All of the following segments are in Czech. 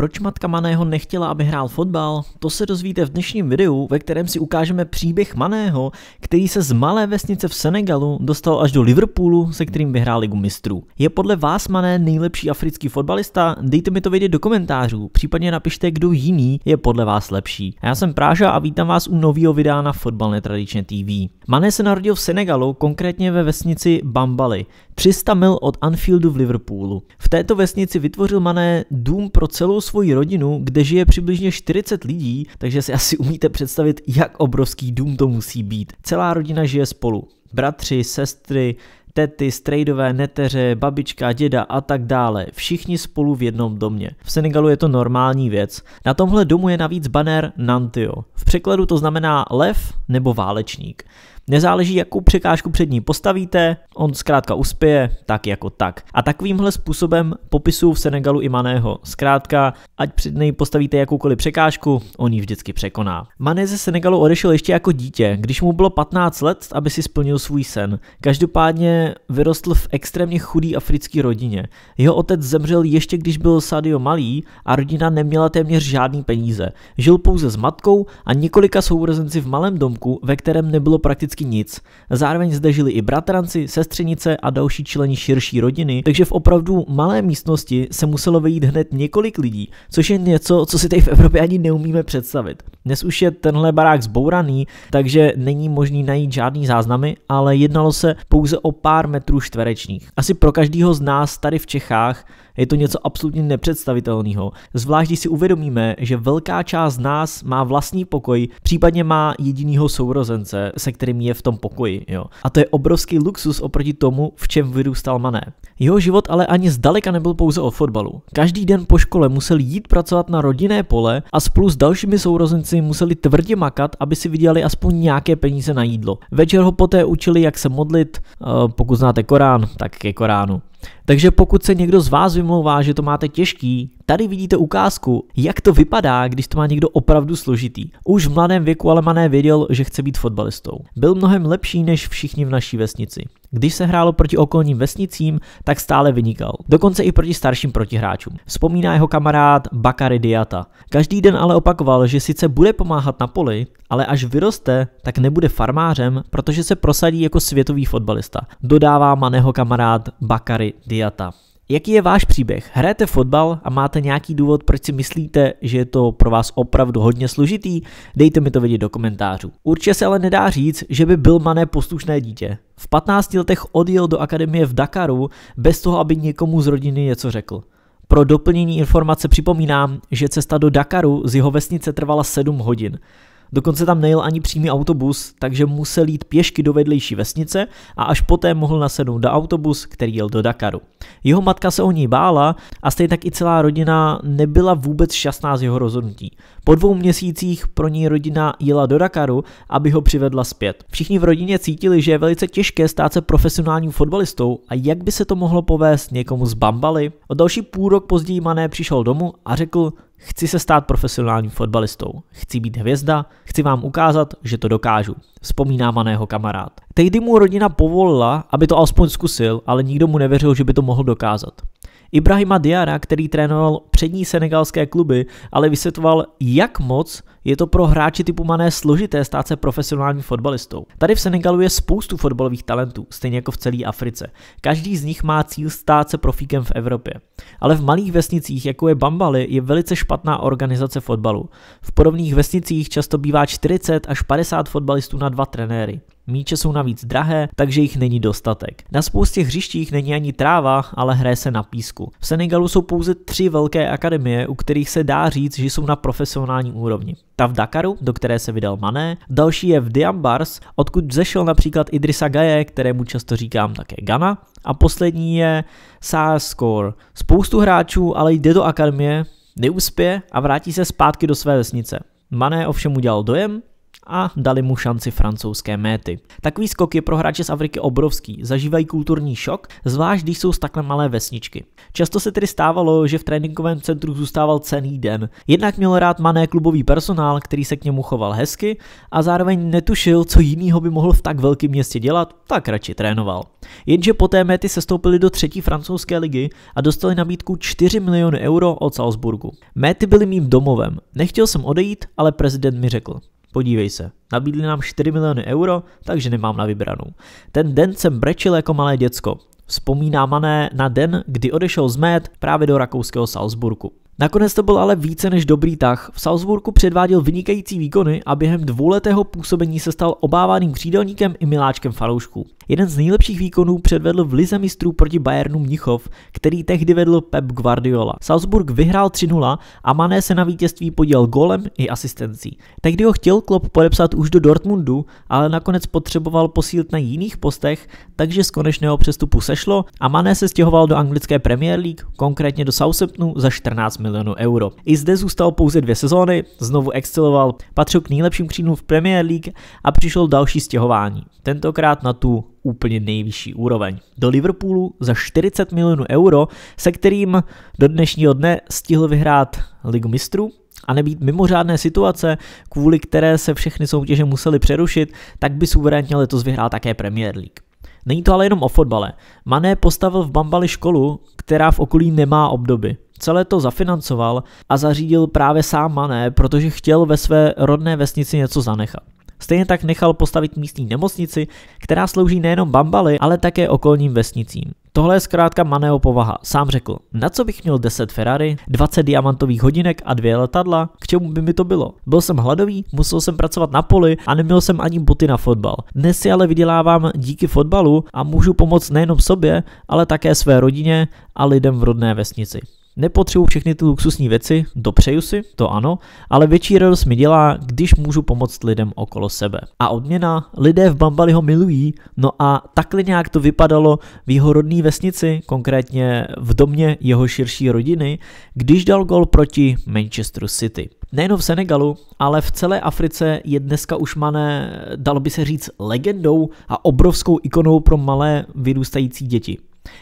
Proč matka Maného nechtěla, aby hrál fotbal? To se dozvíte v dnešním videu, ve kterém si ukážeme příběh Maného, který se z malé vesnice v Senegalu dostal až do Liverpoolu, se kterým vyhrál ligu mistrů. Je podle vás Mané nejlepší africký fotbalista? Dejte mi to vědět do komentářů, případně napište, kdo jiný je podle vás lepší. Já jsem Práža a vítám vás u nového videa na Fotbal netradičně TV. Mané se narodil v Senegalu, konkrétně ve vesnici Bambali, 300 mil od Anfieldu v Liverpoolu. V této vesnici vytvořil Mané dům pro celou svoji rodinu, kde žije přibližně 40 lidí, takže si asi umíte představit, jak obrovský dům to musí být. Celá rodina žije spolu. Bratři, sestry, tety, strejdové, neteře, babička, děda a tak dále. Všichni spolu v jednom domě. V Senegalu je to normální věc. Na tomhle domu je navíc banner Nantio. V překladu to znamená lev nebo válečník. Nezáleží, jakou překážku před ní postavíte, on zkrátka uspěje tak jako tak. A takovýmhle způsobem popisu v Senegalu i Maného. Zkrátka, ať před něj postavíte jakoukoliv překážku, on ji vždycky překoná. Mané ze Senegalu odešel ještě jako dítě, když mu bylo 15 let, aby si splnil svůj sen. Každopádně vyrostl v extrémně chudý africký rodině. Jeho otec zemřel ještě když byl Sadio malý a rodina neměla téměř žádný peníze. Žil pouze s matkou a několika sourozenci v malém domku, ve kterém nebylo prakticky prakticky nic. Zároveň zde žili i bratranci, sestřenice a další členi širší rodiny, takže v opravdu malé místnosti se muselo vejít hned několik lidí, což je něco, co si tady v Evropě ani neumíme představit. Dnes už je tenhle barák zbouraný, takže není možný najít žádný záznamy, ale jednalo se pouze o pár metrů čtverečních. Asi pro každého z nás tady v Čechách je to něco absolutně nepředstavitelného. Zvlášť když si uvědomíme, že velká část z nás má vlastní pokoj, případně má jedinýho sourozence, se kterým je v tom pokoji. Jo. A to je obrovský luxus oproti tomu, v čem vyrůstal Mané. Jeho život ale ani zdaleka nebyl pouze o fotbalu. Každý den po škole musel jít pracovat na rodinné pole a spolu s dalšími sourozenci museli tvrdě makat, aby si vydělali aspoň nějaké peníze na jídlo. Večer ho poté učili, jak se modlit, eh, pokud znáte Korán, tak ke Koránu. Takže pokud se někdo z vás vymlouvá, že to máte těžký, tady vidíte ukázku, jak to vypadá, když to má někdo opravdu složitý. Už v mladém věku ale Mané věděl, že chce být fotbalistou. Byl mnohem lepší než všichni v naší vesnici. Když se hrálo proti okolním vesnicím, tak stále vynikal. Dokonce i proti starším protihráčům. Vzpomíná jeho kamarád Bakary Diata. Každý den ale opakoval, že sice bude pomáhat na poli, ale až vyroste, tak nebude farmářem, protože se prosadí jako světový fotbalista. Dodává Maného kamarád Bakary Diata. Jaký je váš příběh? Hrajete fotbal a máte nějaký důvod, proč si myslíte, že je to pro vás opravdu hodně složitý? Dejte mi to vědět do komentářů. Určitě se ale nedá říct, že by byl Mané poslušné dítě. V 15 letech odjel do akademie v Dakaru bez toho, aby někomu z rodiny něco řekl. Pro doplnění informace připomínám, že cesta do Dakaru z jeho vesnice trvala 7 hodin. Dokonce tam nejel ani přímý autobus, takže musel jít pěšky do vedlejší vesnice a až poté mohl nasednout do autobus, který jel do Dakaru. Jeho matka se o něj bála a stejně tak i celá rodina nebyla vůbec šťastná z jeho rozhodnutí. Po dvou měsících pro něj rodina jela do Dakaru, aby ho přivedla zpět. Všichni v rodině cítili, že je velice těžké stát se profesionálním fotbalistou a jak by se to mohlo povést někomu z Bambaly. O další půl rok později Mané přišel domů a řekl, Chci se stát profesionálním fotbalistou, chci být hvězda, chci vám ukázat, že to dokážu, vzpomíná maného kamarád. Tehdy mu rodina povolila, aby to alespoň zkusil, ale nikdo mu nevěřil, že by to mohl dokázat. Ibrahima Diara, který trénoval přední senegalské kluby, ale vysvětloval, jak moc je to pro hráče typu Mané složité stát se profesionálním fotbalistou. Tady v Senegalu je spoustu fotbalových talentů, stejně jako v celé Africe. Každý z nich má cíl stát se profíkem v Evropě. Ale v malých vesnicích, jako je Bambali, je velice špatná organizace fotbalu. V podobných vesnicích často bývá 40 až 50 fotbalistů na dva trenéry. Míče jsou navíc drahé, takže jich není dostatek. Na spoustě hřištích není ani tráva, ale hraje se na písku. V Senegalu jsou pouze tři velké akademie, u kterých se dá říct, že jsou na profesionální úrovni. Ta v Dakaru, do které se vydal Mané, další je v Diambars, odkud vzešel například Idrisa Gaye, kterému často říkám také Gana, a poslední je Sarscore. Spoustu hráčů ale jde do akademie, neuspěje a vrátí se zpátky do své vesnice. Mané ovšem udělal dojem, a dali mu šanci francouzské méty. Takový skok je pro hráče z Afriky obrovský, zažívají kulturní šok, zvlášť když jsou z takhle malé vesničky. Často se tedy stávalo, že v tréninkovém centru zůstával celý den. Jednak měl rád mané klubový personál, který se k němu choval hezky a zároveň netušil, co jinýho by mohl v tak velkém městě dělat, tak radši trénoval. Jenže poté méty se stoupili do třetí francouzské ligy a dostali nabídku 4 miliony euro od Salzburgu. Méty byly mým domovem, nechtěl jsem odejít, ale prezident mi řekl, Podívej se, nabídli nám 4 miliony euro, takže nemám na vybranou. Ten den jsem brečil jako malé děcko. Vzpomíná Mané na den, kdy odešel z Mét právě do rakouského Salzburgu. Nakonec to byl ale více než dobrý tah. V Salzburgu předváděl vynikající výkony a během dvouletého působení se stal obávaným křídelníkem i miláčkem fanoušků. Jeden z nejlepších výkonů předvedl v Lize mistrů proti Bayernu Mnichov, který tehdy vedl Pep Guardiola. Salzburg vyhrál 3-0 a Mané se na vítězství podíl golem i asistencí. Tehdy ho chtěl Klopp podepsat už do Dortmundu, ale nakonec potřeboval posílit na jiných postech, takže z konečného přestupu sešlo a Mané se stěhoval do anglické Premier League, konkrétně do Southamptonu za 14 minut milionů euro. I zde zůstal pouze dvě sezóny, znovu exceloval, patřil k nejlepším křídlům v Premier League a přišel další stěhování, tentokrát na tu úplně nejvyšší úroveň. Do Liverpoolu za 40 milionů euro, se kterým do dnešního dne stihl vyhrát Ligu mistrů, a nebýt mimořádné situace, kvůli které se všechny soutěže museli přerušit, tak by suverénně letos vyhrál také Premier League. Není to ale jenom o fotbale. Mané postavil v Bambali školu, která v okolí nemá obdoby. Celé to zafinancoval a zařídil právě sám Mané, protože chtěl ve své rodné vesnici něco zanechat. Stejně tak nechal postavit místní nemocnici, která slouží nejenom Bambali, ale také okolním vesnicím. Tohle je zkrátka Maneo povaha. Sám řekl, na co bych měl 10 Ferrari, 20 diamantových hodinek a dvě letadla, k čemu by mi to bylo? Byl jsem hladový, musel jsem pracovat na poli a neměl jsem ani boty na fotbal. Dnes si ale vydělávám díky fotbalu a můžu pomoct nejenom sobě, ale také své rodině a lidem v rodné vesnici. Nepotřebuji všechny ty luxusní věci, dopřeju si, to ano, ale větší radost mi dělá, když můžu pomoct lidem okolo sebe. A odměna, lidé v Bambali ho milují, no a takhle nějak to vypadalo v jeho rodné vesnici, konkrétně v domě jeho širší rodiny, když dal gol proti Manchesteru City. Nejen v Senegalu, ale v celé Africe je dneska už Mané, dalo by se říct, legendou a obrovskou ikonou pro malé vyrůstající děti.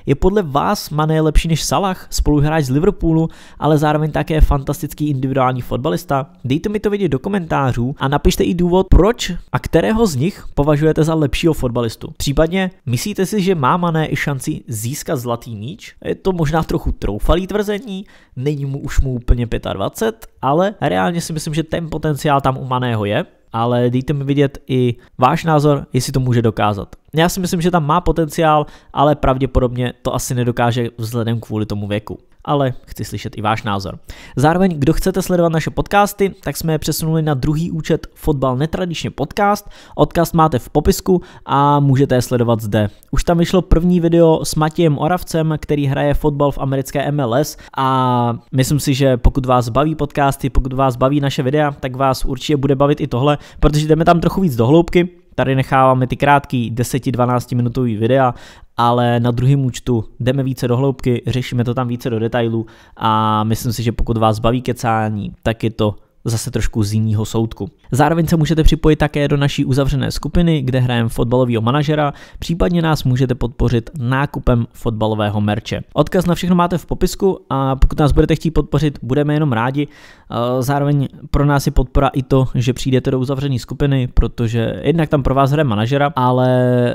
Je podle vás Mané lepší než Salah, spoluhráč z Liverpoolu, ale zároveň také fantastický individuální fotbalista? Dejte mi to vědět do komentářů a napište i důvod, proč a kterého z nich považujete za lepšího fotbalistu. Případně myslíte si, že má Mané i šanci získat zlatý míč? Je to možná trochu troufalý tvrzení, není mu už mu úplně 25, ale reálně si myslím, že ten potenciál tam u Maného je ale dejte mi vidět i váš názor, jestli to může dokázat. Já si myslím, že tam má potenciál, ale pravděpodobně to asi nedokáže vzhledem kvůli tomu věku ale chci slyšet i váš názor. Zároveň, kdo chcete sledovat naše podcasty, tak jsme je přesunuli na druhý účet Fotbal netradičně podcast. Odkaz máte v popisku a můžete je sledovat zde. Už tam vyšlo první video s Matějem Oravcem, který hraje fotbal v americké MLS a myslím si, že pokud vás baví podcasty, pokud vás baví naše videa, tak vás určitě bude bavit i tohle, protože jdeme tam trochu víc do hloubky Tady necháváme ty krátký 10-12 minutový videa, ale na druhém účtu jdeme více do hloubky, řešíme to tam více do detailů a myslím si, že pokud vás baví kecání, tak je to zase trošku z jiného soudku. Zároveň se můžete připojit také do naší uzavřené skupiny, kde hrajeme fotbalového manažera, případně nás můžete podpořit nákupem fotbalového merče. Odkaz na všechno máte v popisku a pokud nás budete chtít podpořit, budeme jenom rádi. Eh, zároveň pro nás je podpora i to, že přijdete do uzavřené skupiny, protože jednak tam pro vás hraje manažera, ale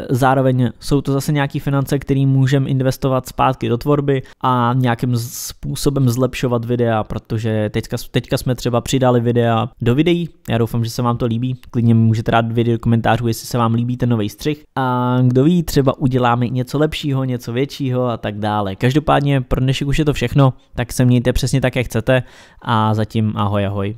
zároveň jsou to zase nějaké finance, které můžeme investovat zpátky do tvorby a nějakým způsobem zlepšovat videa, protože teďka, teďka jsme třeba přidali videa do videí. Já doufám, že se vám to líbí. Klidně můžete dát video do komentářů, jestli se vám líbí ten nový střih. A kdo ví, třeba uděláme něco lepšího, něco většího a tak dále. Každopádně pro dnešek už je to všechno, tak se mějte přesně tak, jak chcete a zatím ahoj ahoj.